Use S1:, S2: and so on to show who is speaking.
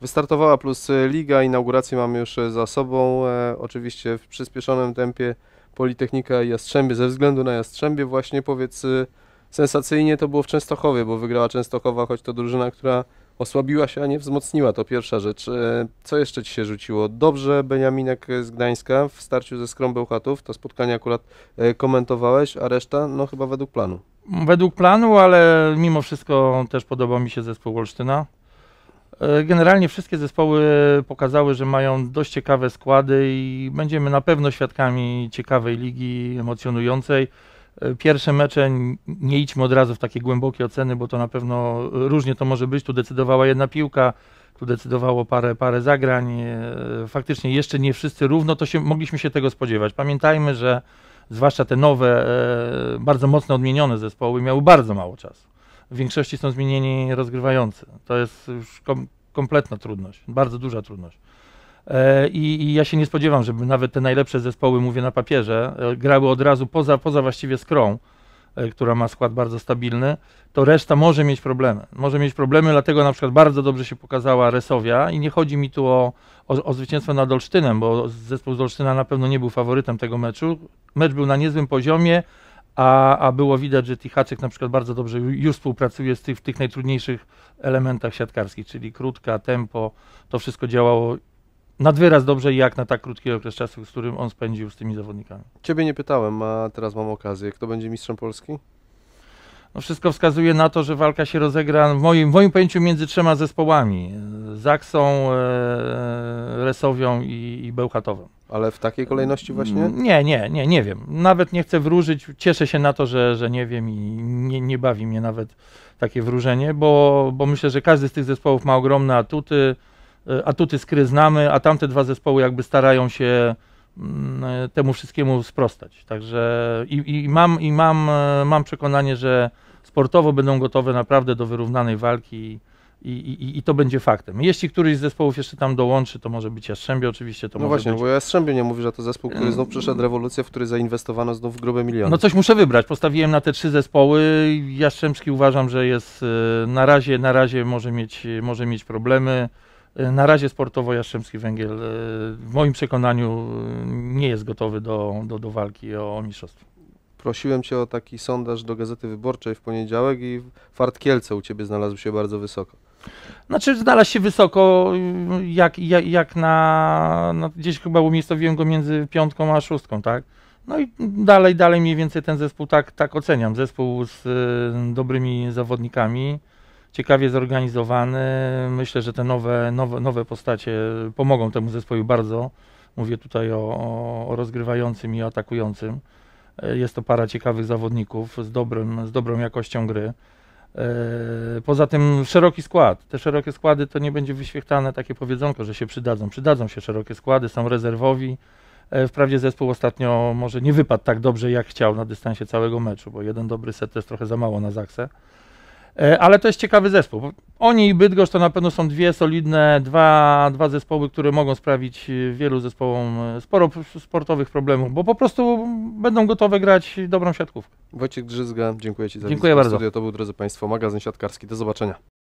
S1: Wystartowała plus e, liga, inaugurację mamy już e, za sobą. E, oczywiście w przyspieszonym tempie Politechnika i Jastrzębie. Ze względu na Jastrzębie właśnie powiedz sensacyjnie to było w Częstochowie, bo wygrała Częstochowa, choć to drużyna, która osłabiła się, a nie wzmocniła. To pierwsza rzecz. Co jeszcze Ci się rzuciło? Dobrze Beniaminek z Gdańska w starciu ze Skrą To spotkanie akurat komentowałeś, a reszta no chyba według planu.
S2: Według planu, ale mimo wszystko też podobał mi się zespół Olsztyna. E, generalnie wszystkie zespoły pokazały, że mają dość ciekawe składy i będziemy na pewno świadkami ciekawej ligi, emocjonującej. E, pierwsze mecze nie idźmy od razu w takie głębokie oceny, bo to na pewno różnie to może być. Tu decydowała jedna piłka, tu decydowało parę, parę zagrań. E, faktycznie jeszcze nie wszyscy równo, to się, mogliśmy się tego spodziewać. Pamiętajmy, że zwłaszcza te nowe, bardzo mocno odmienione zespoły miały bardzo mało czasu w większości są zmienieni rozgrywający. To jest już kom kompletna trudność, bardzo duża trudność. E, I, I, ja się nie spodziewam, żeby nawet te najlepsze zespoły, mówię na papierze, e, grały od razu poza, poza właściwie skrą, e, która ma skład bardzo stabilny, to reszta może mieć problemy. Może mieć problemy, dlatego na przykład bardzo dobrze się pokazała Resowia i nie chodzi mi tu o, o, o zwycięstwo nad Olsztynem, bo zespół z Olsztyna na pewno nie był faworytem tego meczu. Mecz był na niezłym poziomie, a, a było widać, że Tichaczek na przykład bardzo dobrze już współpracuje z tych, w tych najtrudniejszych elementach siatkarskich, czyli krótka, tempo, to wszystko działało nad wyraz dobrze jak na tak krótki okres czasu, z którym on spędził z tymi zawodnikami.
S1: Ciebie nie pytałem, a teraz mam okazję. Kto będzie mistrzem Polski? No
S2: wszystko wskazuje na to, że walka się rozegra w moim, w moim pojęciu między trzema zespołami. Zaksą, e, Resowią i, i ale w takiej
S1: kolejności właśnie? Mm, nie, nie, nie, nie
S2: wiem. Nawet nie chcę wróżyć. Cieszę się na to, że, że nie wiem i nie, nie bawi mnie nawet takie wróżenie, bo, bo myślę, że każdy z tych zespołów ma ogromne atuty. E, atuty skry znamy, a tamte dwa zespoły jakby starają się mm, e, temu wszystkiemu sprostać. Także i, i, mam, i mam, e, mam przekonanie, że sportowo będą gotowe naprawdę do wyrównanej walki. I, i, I, to będzie faktem. Jeśli któryś z zespołów jeszcze tam dołączy, to może być Jastrzębie oczywiście. To no może właśnie, być...
S1: bo Jastrzębie nie mówi, że to zespół, który mm. znów przyszedł rewolucję, w który zainwestowano znów grube miliony. No coś
S2: muszę wybrać. Postawiłem na te trzy zespoły. Jastrzębski uważam, że jest e, na razie, na razie może mieć, może mieć problemy. E, na razie sportowo Jastrzębski Węgiel e, w moim przekonaniu nie jest gotowy do, do, do walki o,
S1: o mistrzostwo prosiłem Cię o taki sondaż do Gazety Wyborczej w poniedziałek i Fart Kielce u Ciebie znalazł się bardzo wysoko.
S2: Znaczy znalazł się wysoko, jak, jak, jak na, no, gdzieś chyba umiejscowiłem go między piątką a szóstką, tak? No i dalej, dalej mniej więcej ten zespół tak, tak oceniam. Zespół z y, dobrymi zawodnikami, ciekawie zorganizowany. Myślę, że te nowe, nowe, nowe postacie pomogą temu zespołowi bardzo. Mówię tutaj o, o rozgrywającym i atakującym. E, jest to para ciekawych zawodników z, dobrym, z dobrą jakością gry. E, poza tym szeroki skład. Te szerokie składy to nie będzie wyświechtane takie powiedzonko, że się przydadzą. Przydadzą się szerokie składy, są rezerwowi. E, wprawdzie zespół ostatnio może nie wypadł tak dobrze, jak chciał na dystansie całego meczu, bo jeden dobry set to jest trochę za mało na Zakse. E, ale to jest ciekawy zespół. Oni i Bydgoszcz to na pewno są dwie solidne, dwa, dwa zespoły, które mogą sprawić e, wielu zespołom e, sporo sportowych problemów, bo po prostu będą gotowe grać dobrą siatkówkę.
S1: Wojciech Grzyzga, dziękuję Ci za Dziękuję bardzo. Studio. To był, drodzy Państwo, magazyn siatkarski. Do zobaczenia.